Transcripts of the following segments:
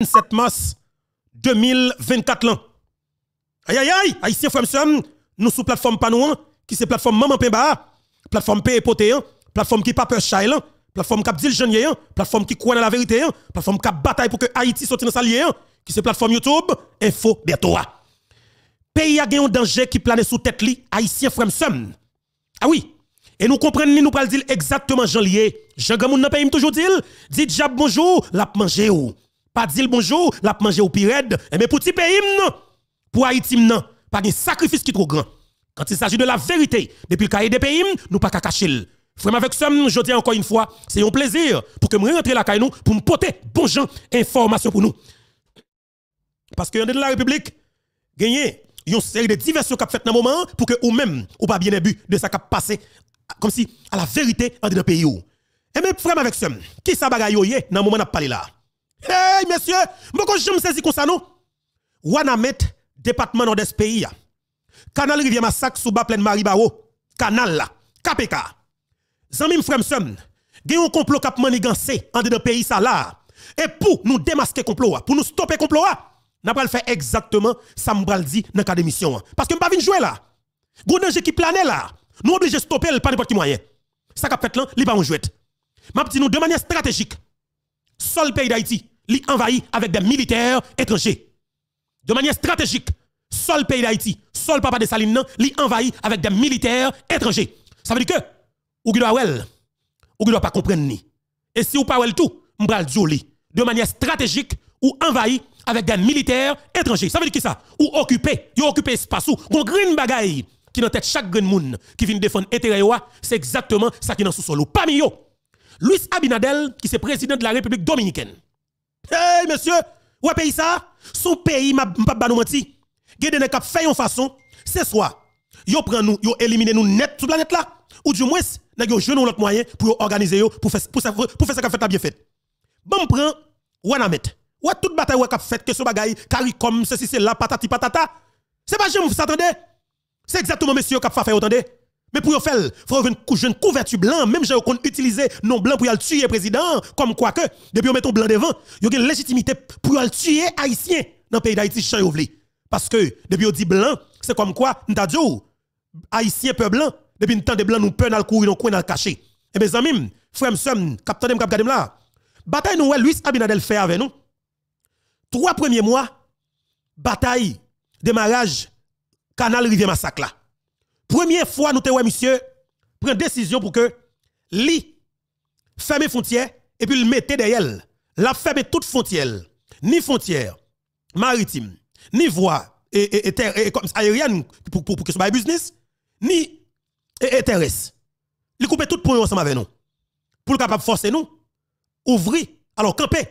27 mars 2024 là. Aïe aïe aïe, haïtien frère nous sous plateforme Panouan, qui c'est plateforme Maman Pemba, plateforme Pé hein, plateforme qui pas peur chai plateforme qui dit le hein, plateforme qui croit dans la vérité, hein, plateforme qui bataille pour que Haïti sorte dans sa lié, qui c'est plateforme YouTube, info Bertoa. Pays a un danger qui plane sous tête li, haïtien frère Ah oui. Et nous comprenons, nous parlons exactement Jean Lié. Jean Gamoun n'a pas toujours dit, dit Jab bonjour, l'a manger ou. Oh. Pas dire bonjour, l'a manger au pirède. Eh, mais pour petit pays, non. Pour Haïti, non. Pas de sacrifice qui est trop grand. Quand il s'agit de la vérité, depuis le cahier des pays, nous pas cacher. Frère avec ça, je dis encore une fois, c'est un plaisir pour que je rentre la caille nous, pour me porter bon gens, information pour nous. Parce que de la République, gagné, une série de diversions qui fait dans le moment pour que ou même ou pas bien début de ça qui passé comme si à la vérité en dans le pays. Et eh, même frère avec ça, qui ça bagaille dans le moment où on là? Hey, monsieur, je me saisis comme ça, non? Wanamet, département nord des pays. Canal Rivière Massac, la Plaine Maribao. Canal là, KPK. Zamim y a un complot cap manigancé en dedans pays ça là. Et pour nous démasquer complot, pour nous stopper complot, n'a pas faire exactement ça avons dit dans la d'émission. Hein. Parce que pas vinn jouer là. Gros danger qui planait là. Nous de stopper le pas n'importe qui moyen. Ça a fait là, li pas jouer. jouet. M'a dit nous de manière stratégique. Seul pays d'Haïti li envahi avec des militaires étrangers. De manière stratégique, seul pays d'Haïti, seul papa de Saline, li envahi avec des militaires étrangers. Ça veut dire que, ou doit wel, ou doit pas comprendre ni. Et si ou pas wel tout, m'bral dioli. De manière stratégique, ou envahi avec des militaires étrangers. Ça veut dire qui ça? Ou occupé, ou occuper espace ou, gon green bagaille qui dans tête chaque green monde qui vient défendre intérêt c'est exactement ça qui est dans sous-sol. Pas Luis Abinadel, qui est président de la République dominicaine, Hey, monsieur, avez pays ça? Son pays, m'a pas nous menti. Gede ne kap fait façon, c'est soit, yo prend nous, yo élimine nous net sur planète là, ou du moins, n'a yo joué l'autre moyen pour organiser pour faire, pour faire, ça fait la bien fait. Bon, prend, ou en amet. Ou toute bataille ou a fait que ce bagaille, caricom, ceci, c'est là, patati patata. C'est pas jamais vous attendez. C'est exactement monsieur qui a fait, attendez. Mais pour faire, il faut une couverture blanc, même si on utilise non blanc pour y le tuer président, comme quoi que, depuis on met ton blanc devant, il y a une légitimité pour y le tuer haïtien dans le pays d'Haïti, chan Parce que, depuis on dit blanc, c'est comme quoi, nous dit, haïtien peuple blanc, depuis une temps de blanc, nous peur dans le courir, nous coin dans le cacher. Et eh mes ben, amis, frère, somme, capitaine, capitaine là, bataille nous, Luis Abinadel fait avec nous. Trois premiers mois, bataille, démarrage, canal rivière massacre là. Première fois, nous te monsieur, prend décision pour que li ferme frontières et puis le mettez derrière. La ferme toute frontière, ni frontière maritime, ni voie et, et, et, aérienne pour, pour, que ce soit business, ni et, Il coupe tout pour ensemble avec nous. Pour le capable forcer nous, ouvrir, alors camper,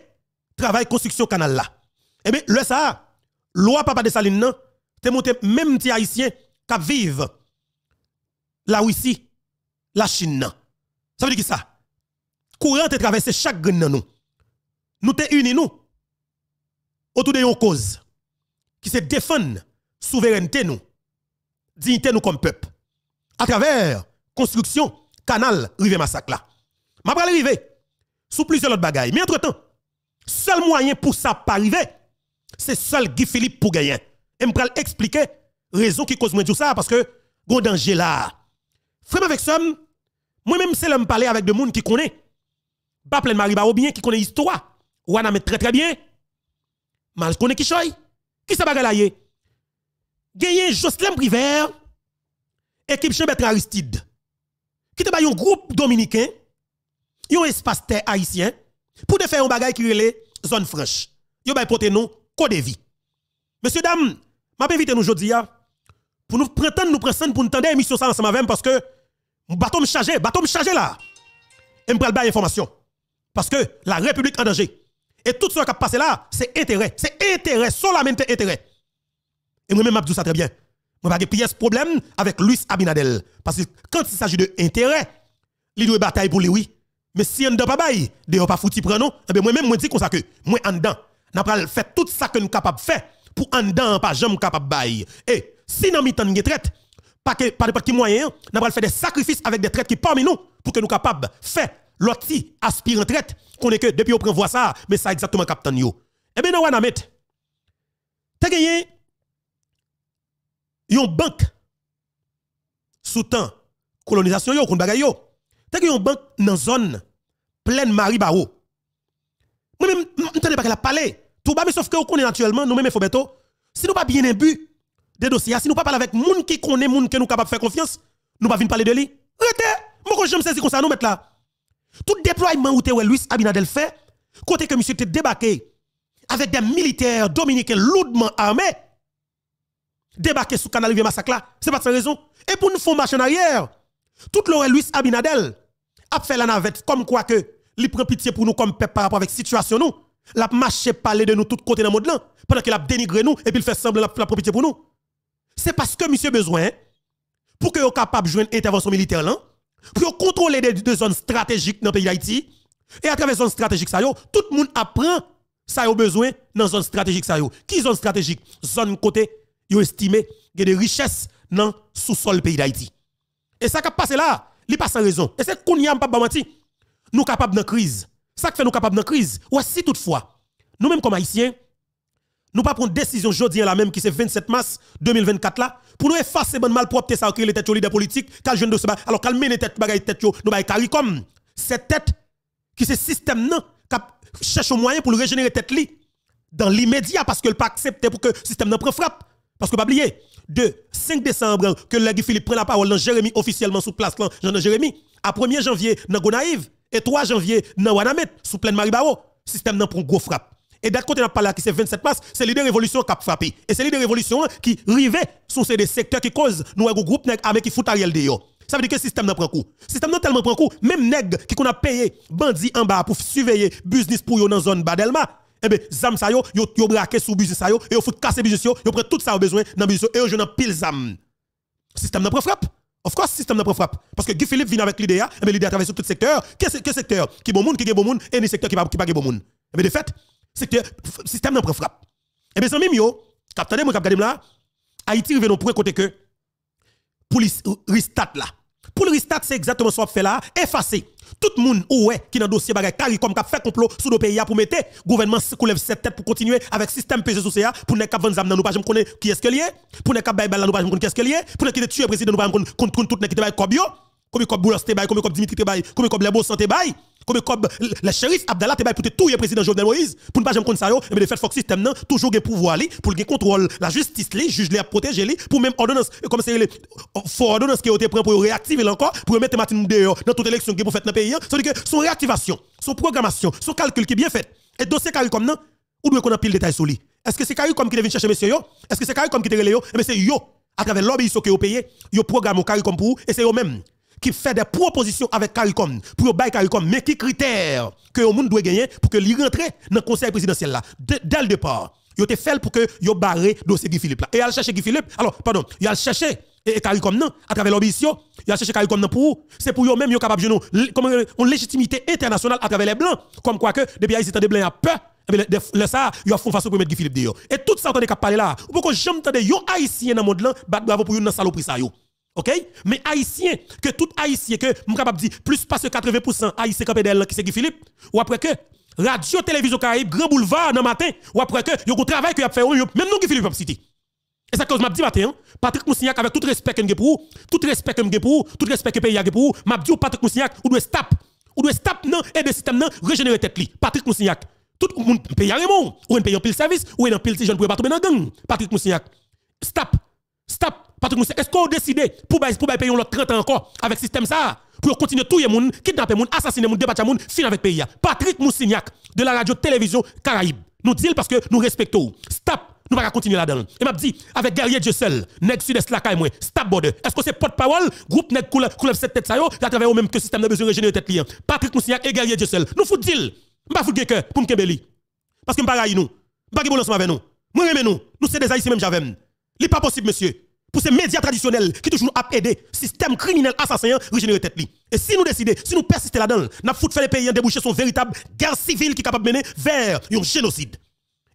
travail construction canal là. Eh bien, le ça, loi papa de Saline, non, te monté même petit haïtien qui vivent la Russie, la Chine. Ça veut dire que ça Courant est traversé chaque grain nous. Nous sommes unis nous autour de cause qui se défend souveraineté nous, dignité nous comme peuple à travers construction canal rive massacre là. M'a pas arriver sous plusieurs autres bagailles. Mais entre-temps, seul moyen pour ça pas arriver, c'est seul Guy Philippe pour gagner. Et vais expliquer raison qui cause moi tout ça parce que gon danger là. Frère avec ça, moi-même, c'est me parler avec des gens qui connaissent. Pas plein Marie bien, qui connaît l'histoire. Ou en très très bien. Mal connaît qui choy. Qui ça bagaille la Gagné Jocelyn Priver, équipe Jean-Bertrand Aristide. Qui te un groupe dominicain, Yon espace terre haïtien, pour te faire un bagaille qui relè zone franche. Ils ont pote nous, code vie. Monsieur dame, m'a invité nous aujourd'hui hein, pour nous prendre nous prendre pour nous tendre émission ça ensemble avec parce que mon bateau me chargé, bateau me chargé là. Et me prend information. Parce que la République est en danger. Et tout ce qui a passé là, c'est intérêt. C'est intérêt, solamente intérêt. Et moi-même, je ça très bien. Je ne vais pas de problème avec Luis Abinadel. Parce que quand il s'agit de d'intérêt, il doit bataille pour lui, oui. Mais si on ne pas bail, de pas foutre prendre, Et eh moi-même, je dis comme ça que, moi en dedans, n'a pas fait tout ça que nous capable faire pour en dedans, pas jamais capable bail. Et si nous mitan de traite, pas de pas de moyen, nous allons faire des sacrifices avec des traites qui parmi nous pour que nous capables de faire l'autre aspirant traite qu'on est que depuis on prend ça, mais ça exactement captain yo. Eh bien, nous allons mettre. T'as gagné une banque sous colonisation yo, qu'on bagaille yo. T'as gagné une banque dans zone pleine Maribao. Moi-même, on ne pas la parlé. Tout bas, mais sauf que vous connaissez naturellement, nous-mêmes, il faut Si nous pas bien imbu, des dossiers. Ah, si nous pas parler avec moun qui connaît moun que nous capable faire confiance, nous pas venir parler de lui. Rete, moi je me saisi comme ça nous mettre là. Tout déploiement où ouais Luis Abinadel fait, côté que monsieur était débarqué avec des militaires dominicains lourdement armés, débarqué sous canal du massacre là, c'est pas sans raison. Et pour nous faire marche en arrière, tout le Luis Abinadel a fait la navette comme quoi que il prend pitié pour nous comme peuple par rapport avec situation nous. L'a marché parler de nous tout côté dans le monde là, pendant qu'il a dénigré nous et puis il fait semblant la, la pour nous c'est parce que monsieur besoin pour que soit capable de jouer une intervention militaire là, hein, pour contrôler des, des zones stratégiques dans le pays d'Haïti. Et à travers les zones stratégiques, tout le monde apprend ça a besoin dans zone stratégique ça est, Qui zone stratégique? Zone côté estime qu'il y a des richesses dans sous-sol pays d'Haïti. Et ça qui passe là, il pas sans raison. Et c'est qu'on y a pas Nous capables de crise. Ça qui fait nous capables de crise. Ou si toutefois, nous mêmes comme haïtiens, nous pas prendre décision aujourd'hui la même qui c'est 27 mars 2024 là pour nous effacer bonne malpropre ça qui les têtes leader politiques jeune de alors les tête bagaille têtes nous bail caricom cette tête qui c'est système qui cherche un moyen pour le régénérer tête li dans l'immédiat parce que le pas accepté pour que le système n'en prend frappe parce que pas oublier de 5 décembre que le Philippe prend la parole dans Jérémy officiellement sous place là Jean Jérémy à 1er janvier dans Gonaïve et 3 janvier dans Wanamet sous pleine le système n'en prend gros frappe et d'un côté, on a parlé qui c'est 27 mars, c'est l'idée de révolution qui a frappé. Et c'est l'idée de révolution hein, qui rivait sur ces secteurs qui causent nous un groupe avec qui fout de dehors. Oh. Ça veut dire que le système n'a pas coup. Le système n'a tellement pris coup, même nèg qui qu'on a payé bandit en bas pour surveiller business pour yon dans zone Badelma. Eh bien, zam sa yo, yo, yo braqué sous business sa yo, et yo casser business yo, ont prend tout ça au besoin dans business et yo dans pile zam. Système n'a pas frappé. Of course, système n'a pas frappe. Parce que Guy Philippe vient avec l'idée, et eh bien l'idée a travaillé sur tout secteur. Quel secteur? Qui bon monde, qui bon monde, et ni secteur qui pas bon monde. Eh bien, de fait, c'est que le système n'a pas frappe. Et eh bien, ça même yo, capitaine, moi, capitaine là, Haïti revenons pour point côté que pour le restat là. Pour le restat, c'est exactement ce qu'on fait là, effacer tout le monde ouais qui dans dossier bagay CARICOM qui fait complot sous le pays pour mettre gouvernement coulève cette tête pour continuer avec le système PG sous CA pour ne cap vendre nous pas connaît qui est-ce y a? pour ne cap nous pas connaître qui est-ce que a? pour ne qui tuer président nous pas de contre tout ne qui te bail Combien de Boulos te comme combien de Dimitri te comme combien de Lebo santé bay combien de le shérif Abdallah te baille pour tout le président Jovenel Moïse, pour ne pas jamais connaître ça, mais eh de faire Fox système, non, toujours le pouvoir, pour le contrôle, la justice, les juge, les protéger, pour même ordonnance, comme c'est les faux ordonnance qui ont été pris pour réactiver encore, pour mettre Martin dehors dans toute élection qui est pour dans le pays, cest que son réactivation, son programmation, son calcul qui est bien fait, et dossier carré comme non, où doit qu'on a pile détail sur lui. Est-ce que c'est carré comme qui est venu chercher monsieur yo? Est-ce que c'est carré comme qui est relé yo? Mais eh c'est yo, à travers l'obéissance qui est payé, yo programme carré comme pour, et c'est eux même qui fait des propositions avec CARICOM pour bail CARICOM, mais qui critère que le monde doit gagner pour que l'y rentre dans le conseil présidentiel là. Dès le départ, il te fait pour que yon barré dossier Guy Philippe là. Et il a cherché Guy Philippe, alors, pardon, il a cherché et CARICOM non, à travers l'ambition, il a cherché CARICOM non pour C'est pour eux même ils capable de une légitimité internationale à travers les Blancs. Comme quoi que, depuis Haïti, des Blancs a peur. Eh le ça, ils font face au premier Guy Philippe yo. Et tout ça, on a parlé là. Pourquoi j'aime de yon haïtien dans le monde là, bravo pour une saloperie ça yo. OK Mais haïtien que tout haïtien que suis capable dire plus passe 80% haïtien qui c'est Guy Philippe ou après que radio télévision Caraïbe grand boulevard dans matin ou après que yo travail que a fait même nous Guy Philippe pas cité. Et ça cause m'a dit matin hein, Patrick Moussignac avec tout respect que pour tout respect que pour tout respect que pays a pour m'a dit oh, Patrick Moussignac ou doit stop ou doit stop non et de système non régénérer tête li Patrick Moussignac tout le monde paye Raymond ou un paye en pile service ou un pile pouvais pour battre dans gang Patrick Moussignac stop stop Patrick Moussa, est-ce qu'on a décidé pour pour payer l'autre 30 ans encore avec système ça pour continuer tout les monde, kidnapper les gens, assassiner les débattre les gens, finir avec pays pays. Patrick Moussignac de la radio télévision Caraïbe. Nous dit parce que nous respectons. Stop, nous ne continuer là-dedans. Et m'a dit, avec guerrier Dieu seul, nèg sud-est la moi, stop border. Est-ce que c'est porte-parole, groupe nèg couleur, couleur cette tête ça yo, la travaille au même que le système de besoin régénérer tête lien. Patrick Moussignac et guerrier Dieu seul. Nous fout deal. ma fout que pour m'kebeli. Parce que m'pa raille nous. M'pa ensemble avec nous. Moi, nous. Nous c'est des haïtiens même j'avais. n'est pas possible monsieur pour ces médias traditionnels qui toujours nous aider système criminel assassin régénérer tête Et si nous décidons, si nous persistons là-dedans, nous fout faire les pays en déboucher son véritable guerre civile qui est capable de mener vers un génocide.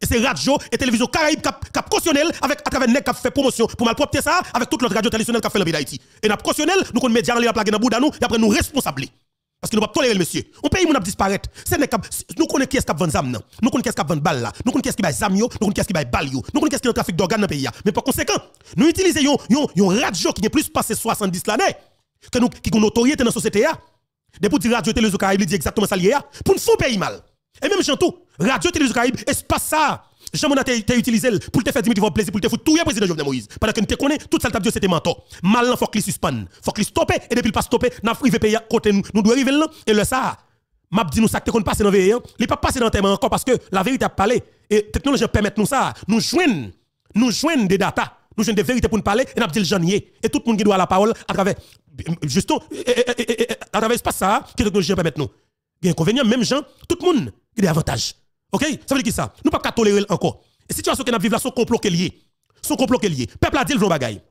Et c'est radio et télévision Caraïbes cap cautionnel avec à travers nek qui fait promotion pour malpropter ça avec toute notre radio traditionnelle qui fait la pays d'Haïti. Et nous cautionnel, nous connaissons médias dans les plagues dans bouda nous et après nous responsables. Parce que nous ne pouvons pas tolérer monsieur. On pays qui disparaît. Nous connaissons qui est-ce qui vend zam, nous connaissons qui est qui nous connaissons qui est qui nous connaissons qui est qui nous connaissons qui est qui trafic d'organes dans le pays. Mais par conséquent, nous utilisons radio qui est plus passé 70 l'année, que nous, qui dans la société. pour radio télé Caraïbes, il dit exactement ça pour nous faire pays mal. Et même est radio télé Caraïbes, espace ça, Jean a été utilisé pour te faire Dimitri plaisir, pour te foutre tout le président Jovenel Moïse. Pendant que nous te connaissons, tout ça que c'était menton. Mal, il faut qu'il suspende. Il faut qu'il stoppe. Et depuis le pas stoppé, nous avons pays à côté nous. Nous devons arriver là. Et le ça, m'a dit nous ça que nous passer dans le Il hein. n'est pas passé dans le encore parce que la vérité a parlé. Et la technologie permet nous ça. Nous joignons, nous jouons des data. Nous joignons des vérités pour nous parler. Et nous avons dit le janvier. Et tout le monde qui doit la parole à travers, justement, à travers pas ça, que la technologie permet nous. Il y a inconvénient, même gens, tout le monde, qui a des avantages. OK Ça veut dire qui ça Nous pas tolérer encore. Et situation que nous vivons là, son complot qui est Son complot qui est Peuple a dit le jour bagaille.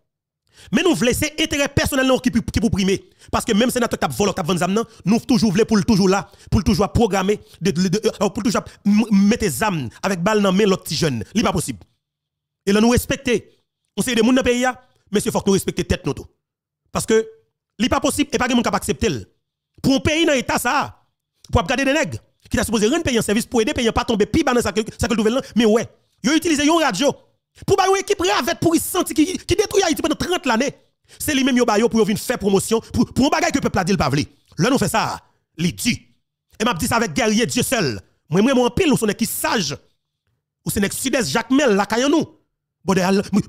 Mais nous voulons laisser intérêt personnel qui pour primer. Parce que même si nous avons volé, nous a nous toujours voulons pour toujours là, pour toujours programmer, euh, pour toujours mettre des âmes avec balle dans main l'autre jeune. Ce n'est pas possible. Et là, nous respectons, On sait des gens dans le pays, mais il faut que nous respections tête Parce que ce n'est pas possible et pas de monde qui accepter. Pour un pays dans l'État, ça, pour garder des nègres qui a supposé rendre payer un service pour aider payer pas tomber plus bas dans que nouvelle mais ouais ils ont utilisé une radio pour une équipe avec pour sentir qui, qui détruit Haïti pendant 30 l'année c'est lui même yo yo pour venir faire promotion pour pour un bagage que peuple a dit pas vle là nous fait ça les dit et m'a dit ça avec guerrier Dieu seul moi moi en pile nous sommes qui sage ou c'est nek sud-est Jacques Mel la caillou nous bon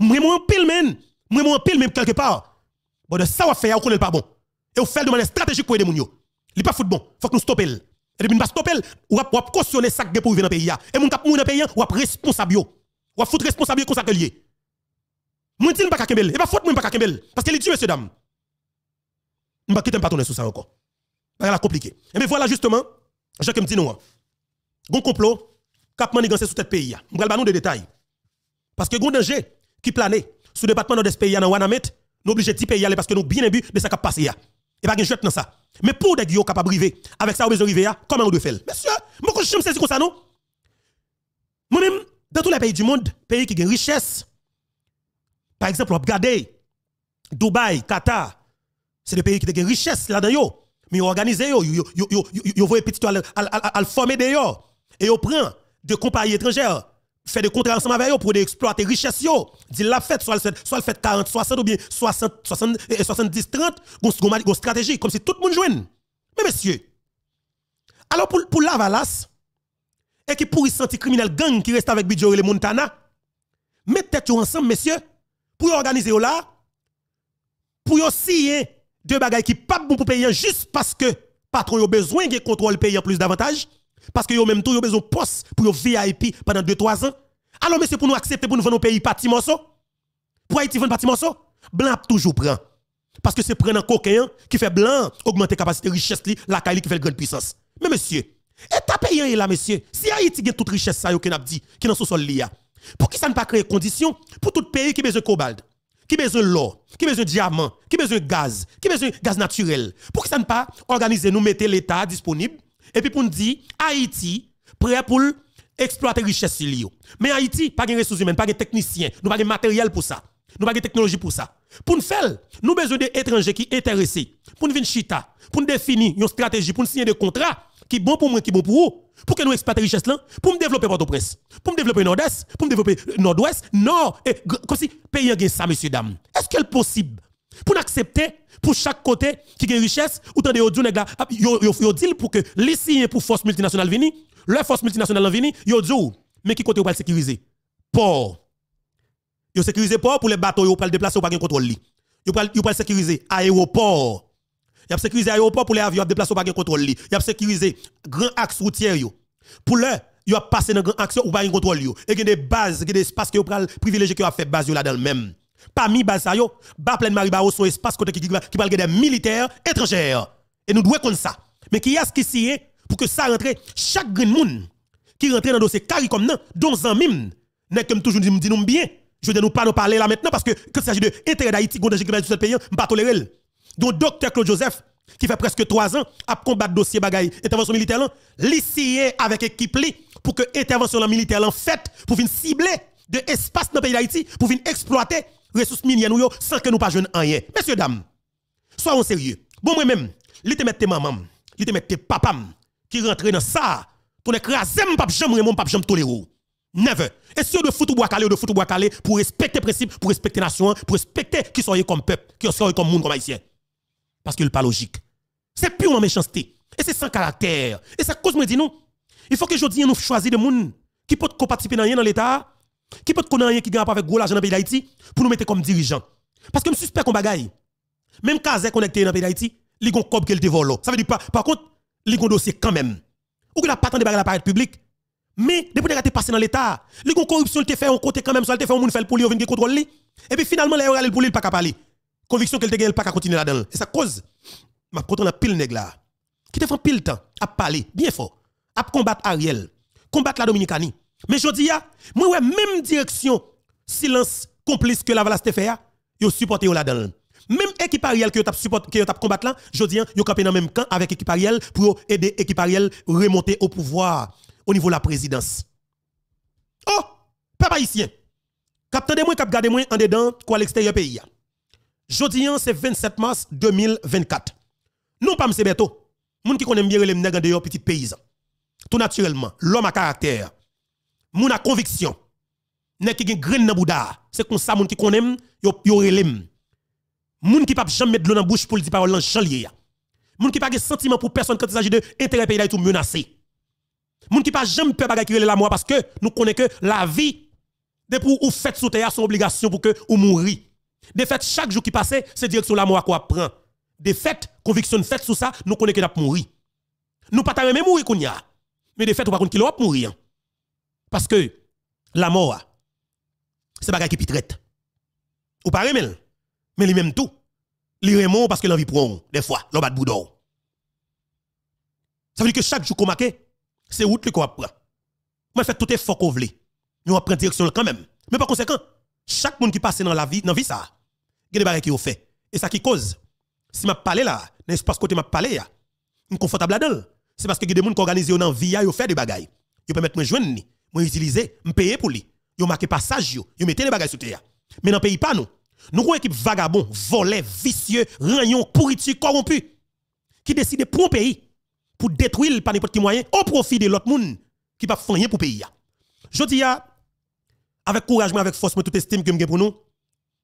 moi moi en pile men moi moi en pile même quelque part bon ça va faire on connaît pas bon et on fait de manière stratégique pour aider moun yo il pas foot bon faut que nous stopper et puis, pas stopper, ou va cautionner qui de pour dans le pays. Et mon cap mourir dans le pays, ou va responsable. Ou va foutre responsable comme ça que lié. Moi, je ne pas Kakembel. Et pas faute, moi, pas Kakembel. Parce qu'elle dit, messieurs, dames. Je ne vais pas tourner sur ça encore. C'est bah, compliqué. Et bien voilà justement, je me dit non. Hein. Gon complot, cap manigancé sous tête pays. Je vais nous de détails. Parce que gon danger qui planait sur le département de ce pays dans Wanamet, nous obligés de pays parce que nous bien bu de ça qui passe et pas de jet dans ça. Mais pour des gens capables de avec ça, vous arriver comment vous devez faire Monsieur, sais je si sais comme ça, non Moi-même, dans tous les pays du monde, pays qui ont richesse, par exemple, regardez, Dubaï, Qatar, c'est des pays qui ont richesse là-dedans. Mais ils organisent, ils voient petit à former d'ailleurs. Et ils prennent des compagnies étrangères fait des contrats ensemble avec eux pour exploiter richesse yo dit la fête soit le fait soit 40 60 ou bien 60 70 30 une stratégie comme si tout le monde joue mais messieurs alors pour pour Lavalas et qui pourrit senti criminel gang qui reste avec Bidjo et les Montana mettez vous ensemble messieurs pour organiser là pour les deux bagages qui pas bon pour payer juste parce que patron a besoin de contrôle pays en plus davantage parce que yo même tout, yo besoin poste pour yo VIP pendant 2-3 ans. Alors, monsieur, pour nous accepter pour nous vendre nos pays parti morceau. Pour Haïti vendre de morceau. Blanc toujours prend. Parce que c'est prendre un coquin qui fait blanc augmenter capacité richesse la qualité qui fait grande puissance. Mais monsieur, et ta payant est là, monsieur. Si Haïti gagne toute richesse ça, qui n'a dit, qui dans son sol là Pour qui ça ne pas créer conditions pour tout pays qui besoin cobalt, qui besoin l'or, qui besoin diamant, qui besoin gaz, qui besoin gaz naturel. Pour qui ça ne pas organiser nous mettre l'État disponible et puis pour nous dire, Haïti, prêt pour exploiter richesse li Mais Haïti, pas de ressources humaines, pas de techniciens, nous pas de matériel pour ça, nous pas de technologie pour ça. Pour nous faire, nous besoin d'étrangers qui intéressés, pour nous venir chita, pour nous définir une stratégie, pour signer des contrats qui bon pour moi, qui bon pour vous, pour que nous exploitions richesse là, pour nous développer port presse, pour nous développer Nord-Est, pour nous développer Nord-Ouest, Non. et comme si pays a ça, messieurs, dames. Est-ce que est possible pour accepter, pour chaque côté qui a richesse, ou tant de ah, yo dit pour que les signes pour force multinationale vini, leur force multinationale vini, yo dit mais qui côté ou pas sécuriser? Port. Yo sécuriser port pour les bateaux yo pas déplacer ou pas contrôle li. Yo pas sécuriser aéroport. a sécuriser aéroport pour les avions déplacer ou pas contrôle li. sécurisez sécuriser grand axe routier Pour Pour leur yo passer dans grand axe ou pas contrôle yo. Et des bases, des espaces que yo privilégié qui a fait base là dans le même. Parmi Bazayo, bas plein Maribao, son espace côté qui, parle des militaires étrangers. Et nous devons comme ça. Mais qui a ce qui s'y est pour que ça rentre chaque green moon qui rentre dans le dossier carré comme non, dont un mime, n'est comme toujours dit nous bien. Je ne veux pas nous parler là maintenant parce que quand il s'agit de intérêt d'Haïti, gondagique de ce pays, je ne pas tolérer. Donc, docteur Claude Joseph, qui fait presque trois ans, a combattre dossier bagaille intervention militaire, l'ICIE avec équipe pour que intervention militaire en fait pour venir cibler de espace dans le pays d'Haïti, pour venir exploiter ressources minières nous sans que nous pas en rien. Messieurs dames, soyons sérieux. Bon moi même, li te mette maman, li te mette papa qui rentre dans ça, ton écrasé pas, jamais mon pap jamais tolérer. Never. Et si de foutre bois calé, de foutre bois calé pour respecter principe, pour respecter nation, pour respecter qui sont comme peuple, qui sont comme monde comme haïtien. Parce qu'il pas logique. C'est purement méchanceté. Et c'est sans caractère. Et ça cause moi dit nous Il faut que je dise nous choisir des monde qui peuvent participer dans l'État qui peut connaître rien qui gagne pas avec gros l'argent dans le pays d'Haïti pour nous mettre comme dirigeant Parce que je suspecte qu'on bagaille. Même Kazé connecté dans le pays d'Haïti, il y a un cob qui le oh. Ça veut dire, pas. par contre, il y a un dossier quand même. Ou qu'il a pas tant de bagaille à la publique. Mais depuis qu'il a été passé dans l'État, il y a une corruption qui fait un côté quand même, soit il fait un monde fait pour lui, ou vient contrôler. Et puis finalement, il y a un pour lui, il pas qu'à parler. Conviction qu'il a pas qu'à continuer là-dedans. Et ça cause. Ma contre la pile nègre là. Qui te fait pile temps à parler, bien fort, à combattre Ariel, combattre la Dominicanie. Mais je dis, moi, même direction, silence complice que la te fait, yo supporté la dedans Même équipe Ariel qui tap support combat là, je dis, hein, yo campé dans même camp avec équipe Ariel pour aider équipe Ariel remonter au pouvoir au niveau de la présidence. Oh, papa ici. Cap de moi, cap gade moi en dedans quoi l'extérieur pays. dis, hein, c'est 27 mars 2024. Non pas M. Beto. Moun qui connaît bien les nègres de petits paysans. Tout naturellement, l'homme à caractère, moun a conviction. Nèg qui gen graine dans bouda, c'est comme ça moun qui connaît yo yo relem. Moun qui pas jamais mettre de l'eau dans bouche pour dire parole en chanlier. Moun qui pas de sentiment pour personne quand il s'agit de intérêt pays tout menacé. Moun qui pas jamais peur bagay qui la mort parce que nous connaissons que la vie de pour ou fête sous terre son obligation pour que ou mourir. De fait chaque jour qui passe, c'est direction la mort quoi prend. De fait, conviction fait sous ça, nous connaissons que nous mourir. Nous pas même mourir qu'on Mais de fait, on pas qu'on pas mourir. Parce que la mort, c'est pas qui traite. Ou pas remel, mais lui-même tout. Lui mort parce que l'envie prend, des fois, l'on bat boudon. Ça veut dire que chaque jour qu'on marque, c'est route qu'on apprend. Moi, fait tout est qu'on veut. Nous apprend direction quand même. Mais par conséquent, chaque monde qui passe dans la vie, dans la vie ça, il y a des qui ont fait. Et ça qui cause. Si m'a palais là, l'espace côté m'a parlé là, confortable là-dedans. C'est parce que y a des gens qui organisent dans la vie, ils ont fait des bagailles. Ils permettent de me joindre moi utilisé, me payer pour lui. Yo marqué passage yo, yo mettez les bagages sur terre. Mais dans pays pas nous. Nous avons une équipe vagabond, volé, vicieux, rayon, pourriture, corrompu qui décide pour un pays pour détruire par n'importe quel moyen au profit de l'autre monde qui va faire pour pays. Je dis avec courage, avec force, mais toute estime que je pour nous.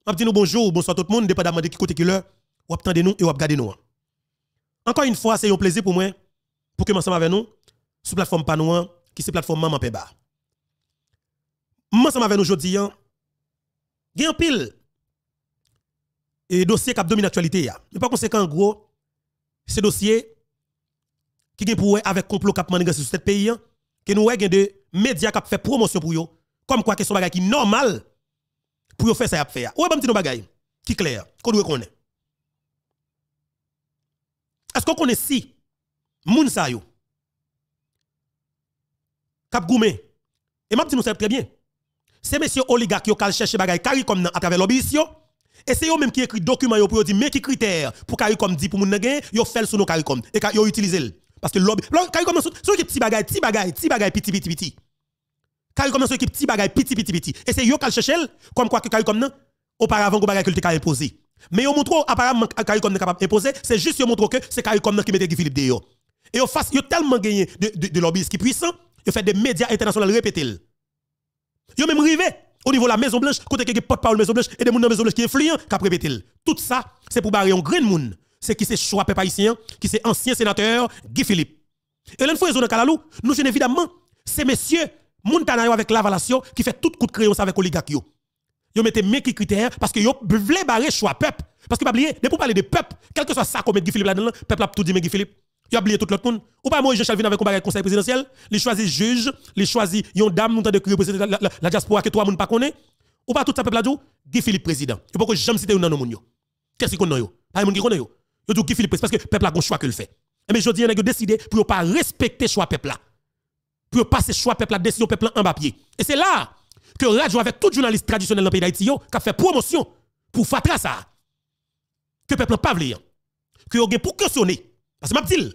Je dis nous bonjour, bonsoir tout le monde, dépendamment de qui côté qui l'heure, ou attendez nous et ou regardez nous. Encore une fois, c'est un plaisir pour moi pour que ensemble avec nous sur plateforme Panouan qui c'est plateforme Maman Peba ça avec nous aujourd'hui, hein. il y pile et dossier qui domine l'actualité. Mais par conséquent, en gros, c'est dossier qui est pour avec complot qui a sur ce pays, hein. que nous avons des médias qui ont fait promotion pour eux, comme quoi que ce bagage qui normal pour eux faire ça. Ou bien, petit bagage qui clair, qu'on doit connaître. Est-ce qu'on connaît si, moun sa yo, kap goumé, et m'a dit nous ça très bien, c'est messieurs oligarques qui ont cherché bagaille CARICOM à travers l'obéissance. Et c'est eux-mêmes qui écrit document pour dire mais qui critères pour CARICOM dit pour mon gagner, yo fait sur nos CARICOM et ils utilisé parce que lobby CARICOM sont qui petit bagaille, petit bagaille, petit bagaille petit petit petit. CARICOM sont qui petit bagaille petit petit petit et c'est eux qui cherché comme quoi que CARICOM non auparavant qu'on bagay que le imposé. Mais ils montre apparemment CARICOM n'est capable d'imposer, c'est juste ils montrent que c'est CARICOM qui mettait Philippe dehors. Et ils ont tellement gagné de, de, de lobbyistes qui puissant, ils fait des médias internationaux répéter. Yo même rivé au niveau de la Maison Blanche, côté qui porte-parole Maison Blanche et des gens de la Maison Blanche qui influent qui répété. Tout ça, c'est pour barrer un grand monde. C'est qui c'est choix peuple haïtien, qui c'est ancien sénateur Guy Philippe. Et l'un une fois, dans Kalalou, nous évidemment c'est messieurs, Montana avec l'avalation, qui fait tout coup de crayon avec Oligakio. Ils mettent mes critères parce que yo voulaient barrer choix peuple. Parce que, pas oublier, ne pour parler de peuple, quel que soit ça qu'on met Guy Philippe là-dedans, peuple a tout dit mais Guy Philippe y'a oublié tout l'autre monde. Ou pas, moi, je venu avec un conseil présidentiel. Il choisit juge, il choisit une dame, nous de représenter la, diaspora que trois monde ne connaît. Ou pas, tout ça, peuple a dit, Guy Philippe président. Il faut que jamais citer un nom. Qu'est-ce qu'on a yo? Pas un qui connaît yo. a dit Guy Philippe parce que peuple a un choix que le fait. Eh mais je dis, il a décidé pour ne pas respecter le choix peuple là. Pour ne pas ce choix peuple là, décision peuple en papier. Et c'est là que Radio avec tout journaliste traditionnel dans le pays d'Haïti, qui a fait promotion pour faire ça. Que peuple pas Que vous pour questionner. Parce que je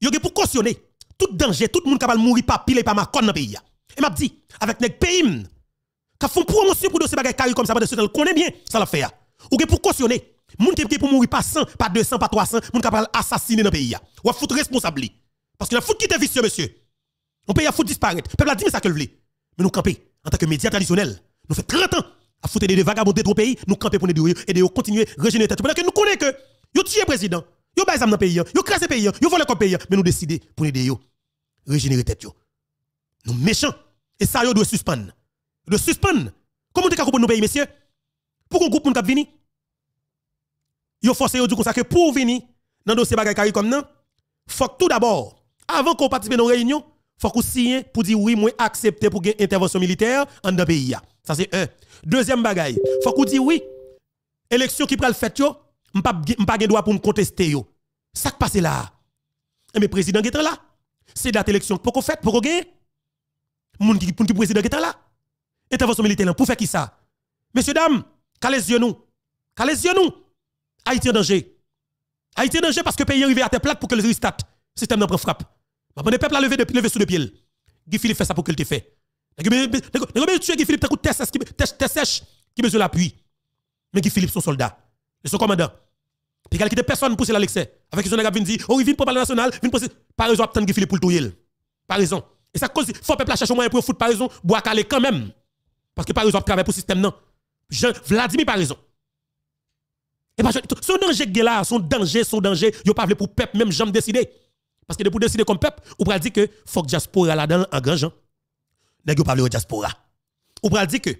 yo pour cautionner tout danger, tout le monde qui capable mourir pas pile et pas macon dans le pays. Et m'a dit avec les pays qui une promotion pour dossier bagay comme ça on connaît bien ça l'a fait. Ou pour cautionner monde qui pour mourir pas 100, pas 200, pas 300, moun capable assassiner dans le pays. Ou foutre responsable parce que la foutre qui est vicieux monsieur. On pays a foutre disparaître. Peuple a dit mais ça que le Mais nous camper en tant que médias traditionnels, nous fait 30 ans à foutre des vagabonds de trop pays, nous camper pour nous et de continuer à régénérer Pendant que nous connaissons que yo tué président Yo amis dans pays, yo des pays, yo volé comme pays, mais nous décider pour aider yo régénérer tête yo. Nous méchants et ça yo doit suspendre. De suspendre. Comment tu comprendre nos pays messieurs Pour qu'on groupe Vous t'a vini Yo forcé yo du comme que pour venir dans dossier bagay carré comme non, faut tout d'abord avant qu'on participe à nos réunions, faut qu'on signe pour dire oui, moi accepter pour une intervention militaire dans le pays. Ça c'est un. Deuxième bagaille, faut qu'on dise oui. Élection qui prend le fait yo, M'pa pas droit pour me contester e yo. Ça qui passe là. Et mais président qui là. C'est date élection pour qu'on fait, pour qu'on gagne. Moun qui pour qui président qui là. Intervention militaire pour faire qui ça Messieurs dames, calez yeux nous. Calez yeux nous. Haïti en danger. Haïti en danger parce que le pays est arrivé à terre plate pour que le système n'en prenne frappe. le bah, bah, peuple a levé de levé sous le pied. Guy Philippe fait ça pour qu'il te fait. mais bah, tuer Guy Philippe t'as qui sèche qui besoin l'appui. Mais Guy Philippe son soldat. Et son commandant. a quelqu'un qui personne pour à l'excès. Avec qui ont gars au oh, il vient pour parler national, vient pour Pas raison, attendre qu'il filer pour le Par Pas raison. Et ça cause, faut peuple chercher moyen pour foutre par raison, bois calé quand même. Parce que par raison, travaille pour le système, non. Jean, Vladimir par raison. Et parce que son danger là, son danger, son danger, a pas pour peuple, même jamais décider. Parce que de pour décider comme peuple, ou pas dire que faut que diaspora là-dedans en grand gens. N'est-ce pas de diaspora. Ou pas dire que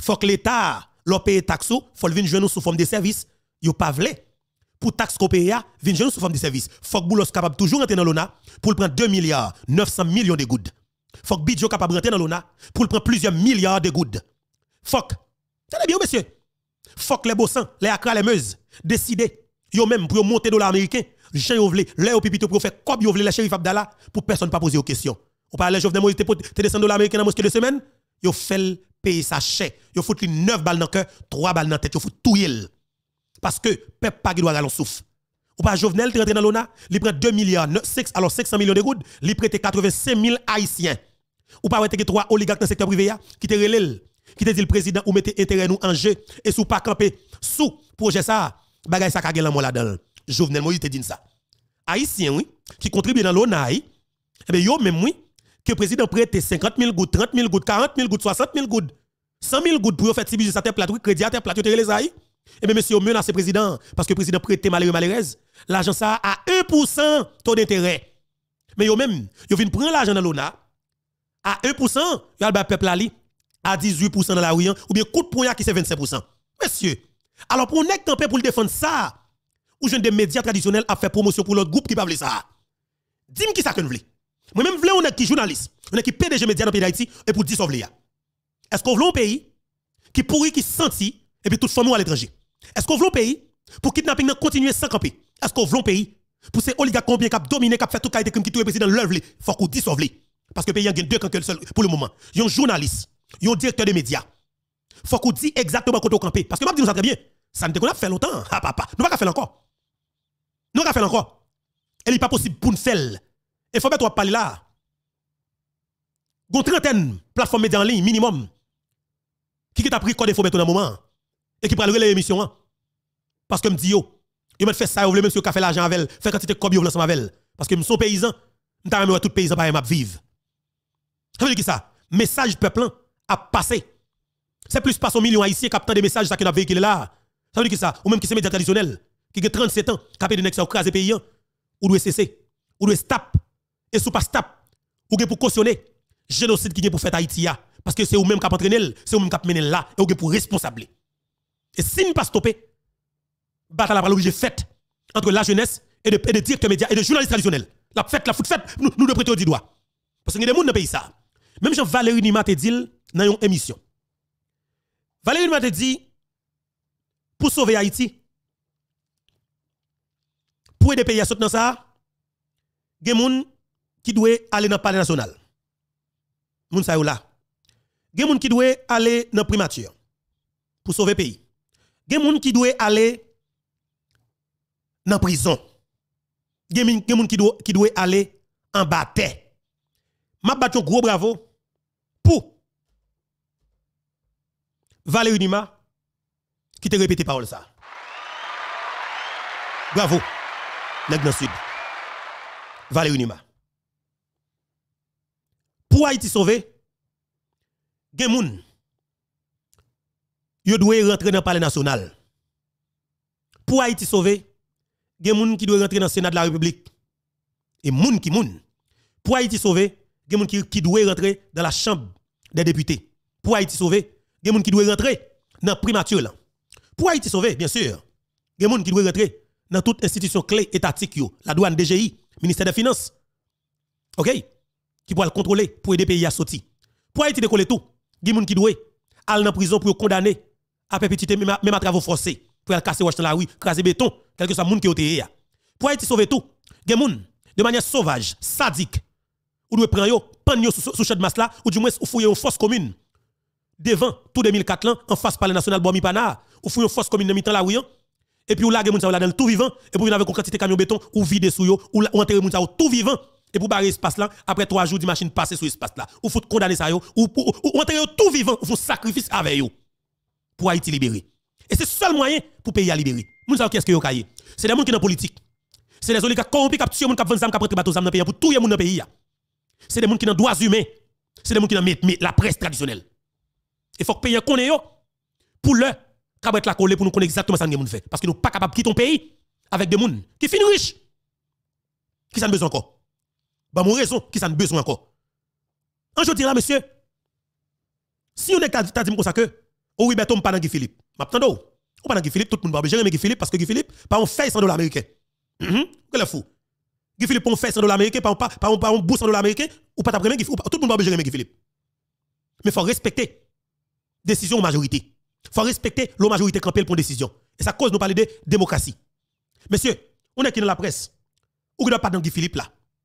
faut que l'État, leur paye taxe, faut le venir jouer nous sous forme de service yo pas pour taxe qu'on paye, vin sous forme de service. Faut que Boulos capable toujours rentrer dans l'ONA pour prendre 2 milliards 900 millions de goud. Faut que Bidjo capable rentrer dans l'ONA pour prendre plusieurs milliards de goud. Faut que, tenez bien monsieur, faut que les bossins, les akra les meuses, décident, yo même pour monter dollar américain, j'en yo vle, les au pipito pour faire comme yo vle, les Abdallah, pour personne pas poser aux questions. On parle de Jovenel Moïse, t'es descendu dollar américain dans mosquée de semaine, yo fait payer sa chèque, yo fout 9 balles dans le cœur, 3 balles dans tête, yo fout tout yel. Parce que peuple pas doit aller en souffle. Ou pas Jovenel, rentré dans l'ONA, il prend 2 milliards, alors 500 millions de gouttes, il prête 85 000 haïtiens. Ou pas que trois oligarques dans le secteur privé hein, qui te relèvent, qui te dit le président ou mettez intérêt nous en jeu et sous pas camper sous projet ça, bagay ça kagel en là-dedans. Jovenel Moïse te dit ça. Haïtiens, oui, qui contribuent dans l'ONA, eh bien, yo même, oui, que le président prête 50 000 gouttes, 30 000 gouttes, 40 000 gouttes, 60 000 gouttes, 100 000 gouttes pour faire des ça tes oui, crédit à tu te et eh bien, monsieur, menace le président, parce que le président prête malheureux, malheureuse, l'argent ça a 1% taux d'intérêt. Mais vous même, vous vient prendre l'argent dans l'ONA, à 1%, yo le peuple ali, à 18% dans la rue, hein, ou bien coup de poing qui c'est 25%. Monsieur, alors pour nèg tempé pour le défendre ça, ou jeune des médias traditionnels à faire promotion pour l'autre groupe qui pas ça. Dis-moi qui ça que vous voulez. Moi-même, je on est qui journaliste, on est qui PDG médias dans le pays d'Haïti, et pour dire hein. ça Est-ce qu'on veut un pays qui pourri, qui sentit, et puis tout toute nous à l'étranger. Est-ce qu'on veut un pays pour kidnapping continuer sans camper Est-ce qu'on veut un pays pour ces oligarques combien qui dominé, qui ont fait tout cas de crime qui tout président l'œuvre, il faut qu'on dissolve. Parce que le pays a deux camps seul pour le moment. Il y a un journaliste, il y a un directeur de médias. Il faut qu'on dise exactement qu'on camper. Parce que je nous ça très bien. Ça ne pas fait longtemps. Ah, papa. Nous ne pas faire encore. Nous ne pas faire encore. Elle il n'est pas possible pour nous faire. Il faut mettre parler là. Il y a une trentaine de plateformes médias en ligne minimum. Qui t'a pris quoi il faut mettre un moment et qui prend le l'émission. Hein. Parce que me dit yo, yo m'a fait ça, vous voulez monsieur qui fait l'argent avec elle, fait quantité comme yo ensemble avec elle. Parce que me suis paysan, m'ta même tout paysan pas m'a vivre. Ça veut dire que ça? Message du peuple hein, a passé. C'est plus pas son million haïtiens qui a des messages ça que n'a véhiculé là. Ça veut dire que ça? Ou même qui c'est médias traditionnels, qui a 37 ans, qui a fait des nexa au paysans ou doit cesser, ou doit stop, et sous pas stop, ou pour cautionner génocide qui est pour faire Haïti. Hein. Parce que c'est vous-même qui a entraîné, c'est vous-même qui a mené là, et vous pour responsable. Et si nous pas stopper, bataille va l'obligé faite entre la jeunesse et de, de directeurs médias et les journalistes traditionnels. La fête, la foute fête, nous, nous devons prêter du doigt. Parce que y a des gens dans le pays ça. Même Jean Valérie Nima te dit dans une émission. Valérie Nima te dit, pour sauver Haïti, pour aider les pays à soutenir ça, il y a des gens qui doivent aller dans le palais national. là. Il y a des gens qui doivent aller dans la primature pour sauver le pays des gens qui doit aller dans la prison. Des gens qui doivent doit aller en bataille. M'a battre un gros bravo pour Valérie Nima qui te répété parole ça. Bravo. Nèg ce sud. Valérie Nima. Pour Haïti sauver, gen moun yo doit rentrer dans le palais national. Pour Haïti sauver, il y a des gens qui doivent rentrer dans le Sénat de la République. Et moun qui moun. Pour Haïti sauver, il y a des gens qui doivent rentrer dans la Chambre des députés. Pour Haïti sauver, il y a des gens qui doivent rentrer dans la primature. Pour Haïti sauver, bien sûr, il y a des gens qui doivent rentrer dans toute institution clé étatique, yo, la douane DGI, ministère des Finances. OK? Qui pourra le contrôler pour aider les pays à sortir. Pour Haïti décoller tout, il y a des gens qui doivent aller en prison pour condamner à perpétuité, même à travaux forcés, pour casser roche dans la rue, craser béton, quel que soit le monde qui est là. Pour être sauver tout, des gens, de manière sauvage, sadique, ou doit prendre, prendre sous cette de masse là, ou du moins, ou fouiller une force commune. Devant, tout 2004 là, en face par national Bamipana, ou fouiller une force commune de mi-temps la hein. et puis ou lage moun sa ou la dans tout vivant et puis avec une quantité de camion béton ou vide sous yo ou, ou enterrer moun sa ou tout vivant et pour barrer espace là après trois jours des machine passer sur espace là ou faut condamner ça yo ou, ou, ou tout vivant vous font sacrifice avec yo pour Haïti libéré. Et c'est le seul moyen pour pays à libérer. Moun sa qu'est-ce que yo C'est des gens qui sont dans politique. C'est des qui qui tuent corrompu, qui ont zam qui rentrent bateau zam dans pays pour tout monde dans pays. C'est des gens qui sont droits humains. C'est des gens qui sont la presse traditionnelle. Il faut que pays connaisse pour le cabret la coller pour nous connaître exactement ce que nous fait parce que nous pas capable quitter ton pays avec des gens qui finissent riches. Qui s'en besoin encore Bah mon raison qui s'en besoin encore. Un jour là monsieur si on est dit comme ça que ou oh oui, on pas dans Philippe. on ou pas dans oh, Philippe, tout le monde va obligé de Guy Philippe parce que Guy Philippe, pas un fait 100 dollars américains. Hum Quel est fou? Guy Philippe, on fait 100 dollars américains, pas on, pas, on, pas un bout 100 dollars américains, ou pas d'après Guy Tout le monde va obligé de Guy Philippe. Mais il faut respecter décision majorité. Il faut respecter la majorité campée pour décision. Et ça cause nous parler de démocratie. Messieurs, on est qui dans la presse. Ou qui doit pas dans Guy Philippe là.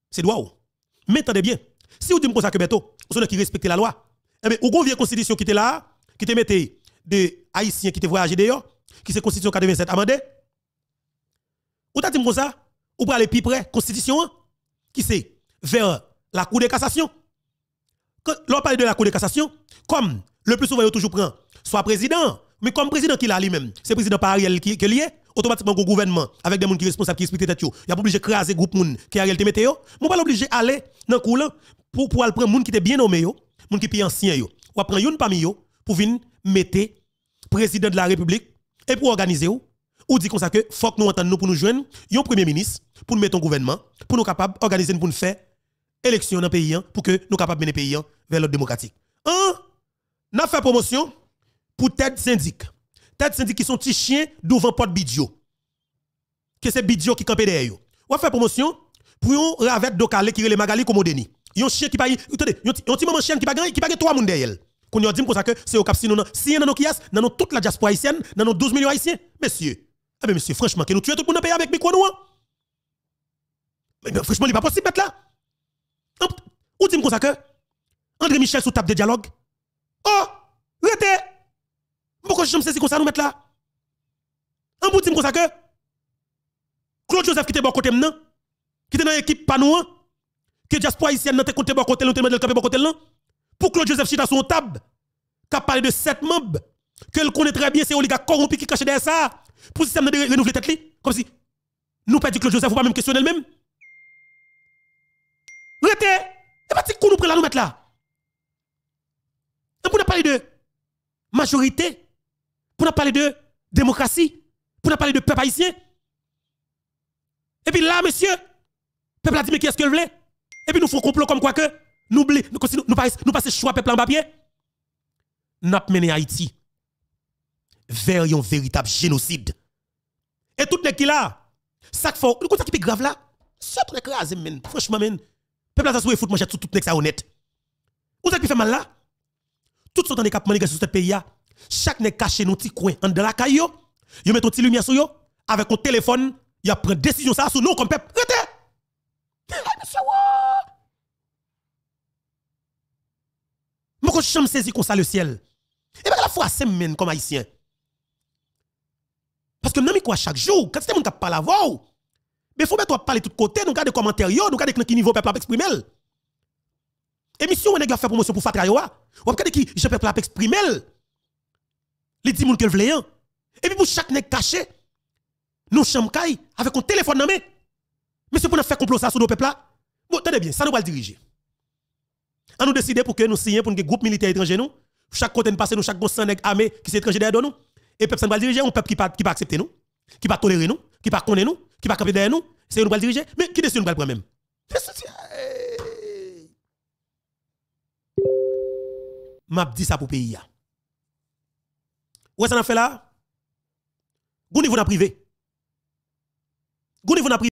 C'est droit Mais attendez bien. Si vous dites ça que Beto, vous qui respectez la loi, eh bien, vous avez une constitution qui était là, qui te mettait des Haïtiens qui te de d'ailleurs, qui c'est Constitution 87 amendée. Ou t'as dit comme ça, ou pour aller plus près, Constitution, qui c'est vers la Cour de cassation. l'on parle de la Cour de cassation, comme le plus souvent, il toujours prend, soit président, mais comme président qu'il a lui-même, c'est président par Ariel qui, qui est, automatiquement, le gouvernement, avec des gens qui sont responsables, qui expliquent tête, il n'y a pas obligé de créer groupe moun qui Ariel te mette yo. Mon pas obligé d'aller dans le courant pour, pour aller prendre gens qui était bien nommé yo, gens qui est ancien yo. Ou après, yon parmi yo, pour venir mettre président de la République et pour organiser ou, dit comme ça que faut que nous entendions nous pour nous joindre un premier ministre pour nous mettre un gouvernement pour nous capable organiser pour nous faire élection dans le pays hein, pour que nous puissions mener le pays hein, vers l'ordre démocratique. Un, hein? n'a fait promotion pour tête syndic. Tête syndic qui sont petits chiens devant porte Bidio. Que c'est Bidio qui campait derrière eux. On fait promotion pour un ravette de qui est le Magali Yon chien qui pas, attendez, yon petit maman chien qui pas grand, qui pas trois monde derrière qu'on dit comme ça que c'est au cap si nous si nous qui dans nous toute la diaspora haïtienne, dans nos 12 millions haïtiens. Monsieur, eh ben monsieur, franchement, que nous tuer tout le monde payer avec micro nous. Hein? Mais franchement, il n'est pas possible de mettre là. Ou dit comme ça que André Michel sous table de dialogue. Oh, rete. Pourquoi je me saisis comme ça nous mettre là En bout dit comme ça que Claude Joseph qui était bon côté maintenant, qui était dans l'équipe pas nous, hein? que diaspora haïtienne n'était côté bon côté, nous était dans le côté bon côté là. Pour Claude Joseph dans son table, qui a parlé de sept membres, qu'elle connaît très bien, c'est oligarque corrompu qui cache derrière ça, pour le système de renouveler tête comme si nous perdu Claude Joseph, ou pas même questionner le même. Rétez et pas si qu'on nous prend là, nous mettre là. Et pour pas parler de majorité, pour pas parler de démocratie, pour pas parler de peuple haïtien. Et puis là, monsieur, le peuple a dit, mais est ce que vous Et puis nous faisons complot comme quoi que. Nous passons nous pas nous passer choix peuple en papier. N'a mené Haïti vers un véritable génocide. Et tout le qui là, ça faut, qui est grave là, c'est très grave men, franchement men. Peuple ça se fout manger tout tout nèg ça honnête. Vous êtes qui fait mal là Tout sont dans des cap sur ce pays là, chaque n'est caché nos petit coin en de la caillou. yo, met une petit lumière sur yo avec un téléphone, il a pris décision ça sur nous comme peuple. Arrêtez. Ah, qu'on chambre saisi comme ça le ciel. Et bien la foi, c'est même comme haïtien. Parce que nous, quoi chaque jour, quand c'est mon qui parle à voix, mais faut mettre parler de tous côtés, nous garder commentaires, nous garder qui niveau peuple exprimer. Émission, on a fait promotion pour Fatra Yoa. Ah. On de qui, je peuple exprimer. Les 10 mouns qu'elle veut. Hein. Et puis pour chaque nek caché, nous chambres avec un téléphone nommé. Mais c'est pour nous faire complot ça sur nos peuples là. Bon, tenez bien, ça nous va le diriger. On nous décider pour que nous signions pour un groupe militaire étranger nous. Chaque côté nous passer nous chaque bon armé qui est étranger derrière nous. Et peuple ça va diriger un peuple qui pas qui pas accepter nous, qui pas tolérer nous, qui pas connaître nous, qui pas camper derrière nous. C'est nous va diriger. Mais qui décide nous va prendre même M'a dit ça pour pays Où est-ce qu'on fait là Goun niveau dans privé. Goun vous dans privé.